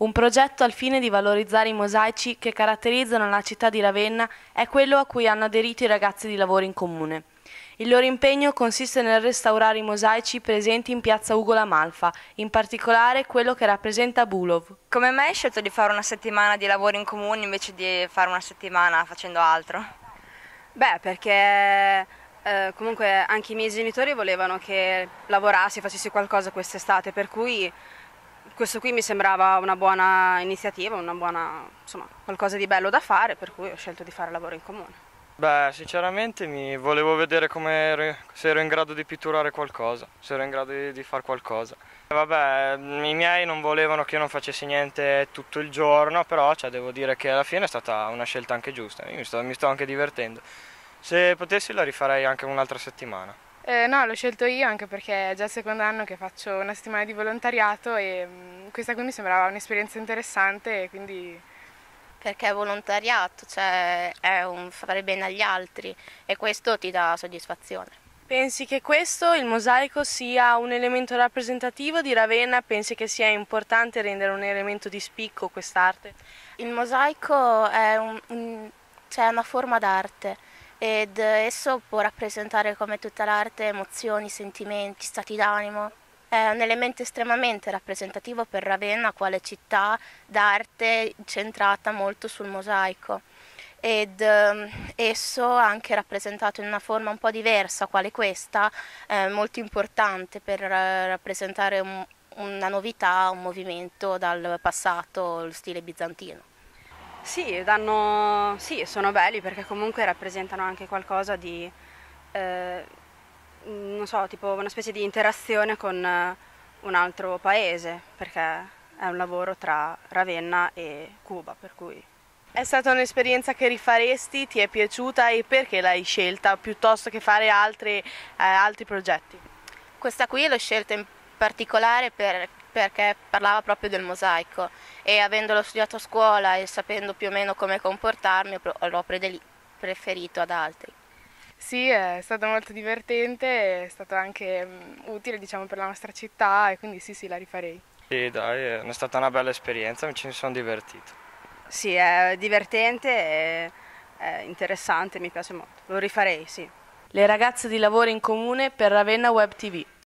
Un progetto al fine di valorizzare i mosaici che caratterizzano la città di Ravenna è quello a cui hanno aderito i ragazzi di lavoro in comune. Il loro impegno consiste nel restaurare i mosaici presenti in piazza Ugo Lamalfa, in particolare quello che rappresenta Bulov. Come mai hai scelto di fare una settimana di lavoro in comune invece di fare una settimana facendo altro? Beh, perché eh, comunque anche i miei genitori volevano che lavorassi, facessi qualcosa quest'estate, per cui questo qui mi sembrava una buona iniziativa, una buona, insomma, qualcosa di bello da fare, per cui ho scelto di fare lavoro in comune. Beh, sinceramente mi volevo vedere ero, se ero in grado di pitturare qualcosa, se ero in grado di, di fare qualcosa. Vabbè, mm, i miei non volevano che io non facessi niente tutto il giorno, però cioè, devo dire che alla fine è stata una scelta anche giusta, io mi sto, mi sto anche divertendo. Se potessi la rifarei anche un'altra settimana. Eh, no, l'ho scelto io anche perché è già il secondo anno che faccio una settimana di volontariato e mh, mm, questa qui mi sembrava un'esperienza interessante e quindi... Perché è volontariato, cioè è un fare bene agli altri e questo ti dà soddisfazione. Pensi che questo, il mosaico, sia un elemento rappresentativo di Ravenna? Pensi che sia importante rendere un elemento di spicco quest'arte? Il mosaico è un, un, cioè una forma d'arte ed esso può rappresentare come tutta l'arte emozioni, sentimenti, stati d'animo. È un elemento estremamente rappresentativo per Ravenna quale città d'arte centrata molto sul mosaico ed ehm, esso anche rappresentato in una forma un po' diversa quale questa, eh, molto importante per eh, rappresentare un, una novità, un movimento dal passato, lo stile bizantino. Sì, danno, sì, sono belli perché comunque rappresentano anche qualcosa di, eh, non so, tipo una specie di interazione con eh, un altro paese, perché è un lavoro tra Ravenna e Cuba, per cui... È stata un'esperienza che rifaresti, ti è piaciuta e perché l'hai scelta piuttosto che fare altri, eh, altri progetti? Questa qui l'ho scelta in particolare per perché parlava proprio del mosaico e avendolo studiato a scuola e sapendo più o meno come comportarmi l'ho preferito ad altri. Sì, è stato molto divertente, è stato anche mm, utile diciamo, per la nostra città e quindi sì, sì, la rifarei. Sì, dai, è stata una bella esperienza, mi ci sono divertito. Sì, è divertente, è interessante, mi piace molto, lo rifarei, sì. Le ragazze di lavoro in comune per Ravenna Web TV.